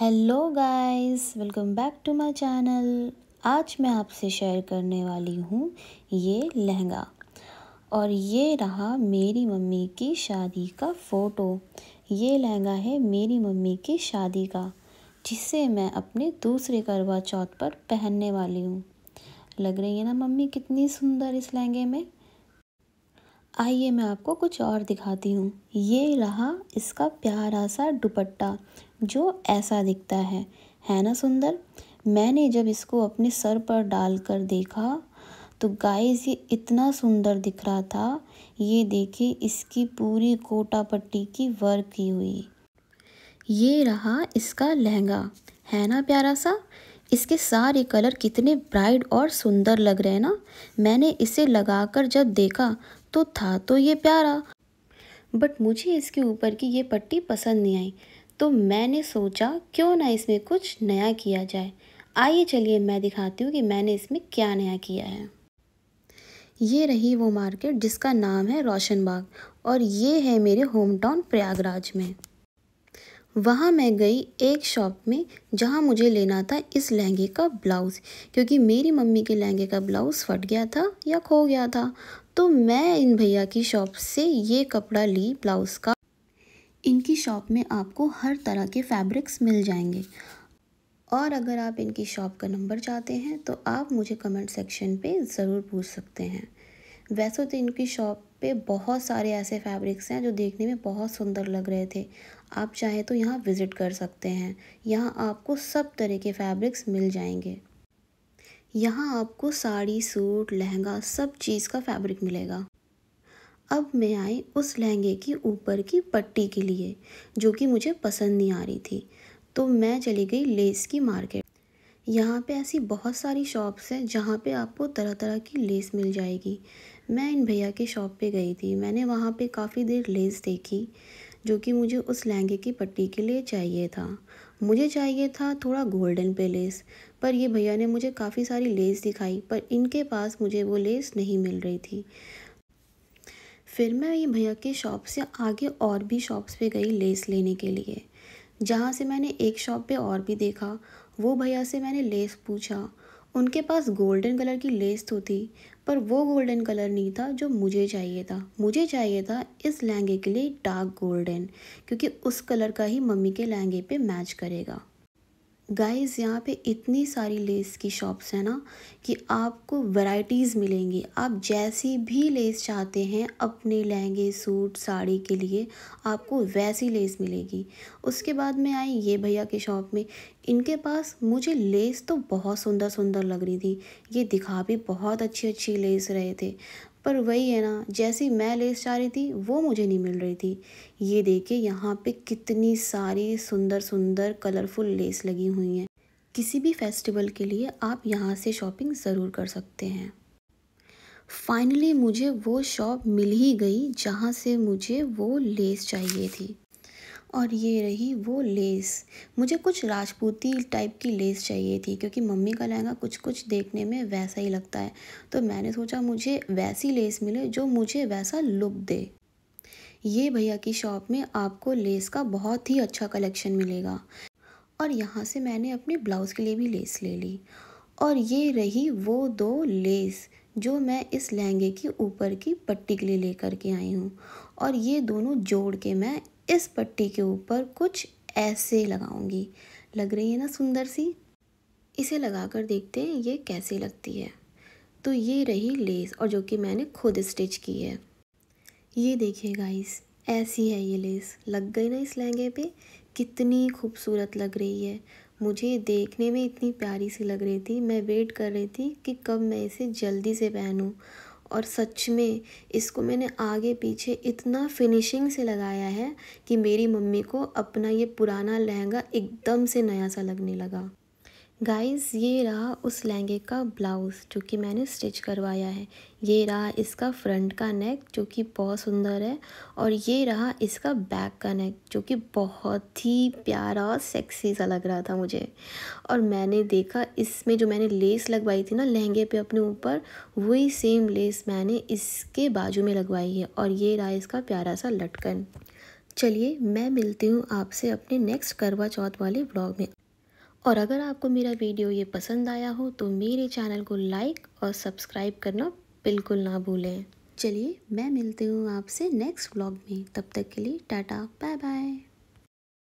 hello guys welcome back to my channel आज मैं आपसे शेयर करने वाली हूँ ये लहंगा और ये रहा मेरी मम्मी की शादी का फ़ोटो ये लहंगा है मेरी मम्मी की शादी का जिसे मैं अपने दूसरे करवा चौथ पर पहनने वाली हूँ लग रही है ना मम्मी कितनी सुंदर इस लहंगे में आइए मैं आपको कुछ और दिखाती हूँ ये रहा इसका प्यारा सा दुपट्टा जो ऐसा दिखता है है ना सुंदर मैंने जब इसको अपने सर पर डाल कर देखा तो गाइस ये इतना सुंदर दिख रहा था ये देखिए इसकी पूरी कोटा पट्टी की वर्क की हुई ये रहा इसका लहंगा है ना प्यारा सा इसके सारे कलर कितने ब्राइट और सुंदर लग रहे हैं ना मैंने इसे लगाकर जब देखा तो था तो ये प्यारा बट मुझे इसके ऊपर की ये पट्टी पसंद नहीं आई तो मैंने सोचा क्यों ना इसमें कुछ नया किया जाए आइए चलिए मैं दिखाती हूँ कि मैंने इसमें क्या नया किया है ये रही वो मार्केट जिसका नाम है रोशन बाग और ये है मेरे होम टाउन प्रयागराज में वहाँ मैं गई एक शॉप में जहाँ मुझे लेना था इस लहंगे का ब्लाउज़ क्योंकि मेरी मम्मी के लहंगे का ब्लाउज़ फट गया था या खो गया था तो मैं इन भैया की शॉप से ये कपड़ा ली ब्लाउज़ का इनकी शॉप में आपको हर तरह के फैब्रिक्स मिल जाएंगे और अगर आप इनकी शॉप का नंबर चाहते हैं तो आप मुझे कमेंट सेक्शन पे ज़रूर पूछ सकते हैं वैसे तो इनकी शॉप पे बहुत सारे ऐसे फैब्रिक्स हैं जो देखने में बहुत सुंदर लग रहे थे आप चाहे तो यहाँ विज़िट कर सकते हैं यहाँ आपको सब तरह के फैब्रिक्स मिल जाएंगे यहाँ आपको साड़ी सूट लहंगा सब चीज़ का फैब्रिक मिलेगा अब मैं आई उस लहंगे की ऊपर की पट्टी के लिए जो कि मुझे पसंद नहीं आ रही थी तो मैं चली गई लेस की मार्केट यहाँ पे ऐसी बहुत सारी शॉप्स हैं जहाँ पे आपको तरह तरह की लेस मिल जाएगी मैं इन भैया के शॉप पे गई थी मैंने वहाँ पे काफ़ी देर लेस देखी जो कि मुझे उस लहंगे की पट्टी के लिए चाहिए था मुझे चाहिए था थोड़ा गोल्डन पे लेस पर ये भैया ने मुझे काफ़ी सारी लेस दिखाई पर इनके पास मुझे वो लेस नहीं मिल रही थी फिर मैं ये भैया की शॉप से आगे और भी शॉप्स पे गई लेस लेने के लिए जहाँ से मैंने एक शॉप पे और भी देखा वो भैया से मैंने लेस पूछा उनके पास गोल्डन कलर की लेस तो थी पर वो गोल्डन कलर नहीं था जो मुझे चाहिए था मुझे चाहिए था इस लहंगे के लिए डार्क गोल्डन क्योंकि उस कलर का ही मम्मी के लहंगे पे मैच करेगा गाइस यहाँ पे इतनी सारी लेस की शॉप्स हैं ना कि आपको वैरायटीज़ मिलेंगी आप जैसी भी लेस चाहते हैं अपने लहंगे सूट साड़ी के लिए आपको वैसी लेस मिलेगी उसके बाद में आई ये भैया की शॉप में इनके पास मुझे लेस तो बहुत सुंदर सुंदर लग रही थी ये दिखा भी बहुत अच्छी अच्छी लेस रहे थे पर वही है ना जैसी मैं लेस चाह रही थी वो मुझे नहीं मिल रही थी ये देखिए यहाँ पे कितनी सारी सुंदर सुंदर कलरफुल लेस लगी हुई हैं किसी भी फेस्टिवल के लिए आप यहाँ से शॉपिंग ज़रूर कर सकते हैं फाइनली मुझे वो शॉप मिल ही गई जहाँ से मुझे वो लेस चाहिए थी और ये रही वो लेस मुझे कुछ राजपूती टाइप की लेस चाहिए थी क्योंकि मम्मी का लहंगा कुछ कुछ देखने में वैसा ही लगता है तो मैंने सोचा मुझे वैसी लेस मिले जो मुझे वैसा लुक दे ये भैया की शॉप में आपको लेस का बहुत ही अच्छा कलेक्शन मिलेगा और यहाँ से मैंने अपने ब्लाउज़ के लिए भी लेस ले ली और ये रही वो दो लेस जो मैं इस लहंगे की ऊपर की पट्टी के लिए लेकर के आई हूँ और ये दोनों जोड़ के मैं इस पट्टी के ऊपर कुछ ऐसे लगाऊंगी लग रही है ना सुंदर सी इसे लगा कर देखते हैं ये कैसी लगती है तो ये रही लेस और जो कि मैंने खुद स्टिच की है ये देखिए गाइस ऐसी है ये लेस लग गई ना इस लहंगे पे कितनी खूबसूरत लग रही है मुझे देखने में इतनी प्यारी सी लग रही थी मैं वेट कर रही थी कि कब मैं इसे जल्दी से पहनूं और सच में इसको मैंने आगे पीछे इतना फिनिशिंग से लगाया है कि मेरी मम्मी को अपना ये पुराना लहंगा एकदम से नया सा लगने लगा गाइस ये रहा उस लहंगे का ब्लाउज़ जो कि मैंने स्टिच करवाया है ये रहा इसका फ्रंट का नेक जो कि बहुत सुंदर है और ये रहा इसका बैक का नेक जो कि बहुत ही प्यारा और सेक्सी सा लग रहा था मुझे और मैंने देखा इसमें जो मैंने लेस लगवाई थी ना लहंगे पे अपने ऊपर वही सेम लेस मैंने इसके बाजू में लगवाई है और ये रहा इसका प्यारा सा लटकन चलिए मैं मिलती हूँ आपसे अपने नेक्स्ट करवा चौथ वाले ब्लॉग में और अगर आपको मेरा वीडियो ये पसंद आया हो तो मेरे चैनल को लाइक और सब्सक्राइब करना बिल्कुल ना भूलें चलिए मैं मिलती हूँ आपसे नेक्स्ट व्लॉग में तब तक के लिए टाटा बाय बाय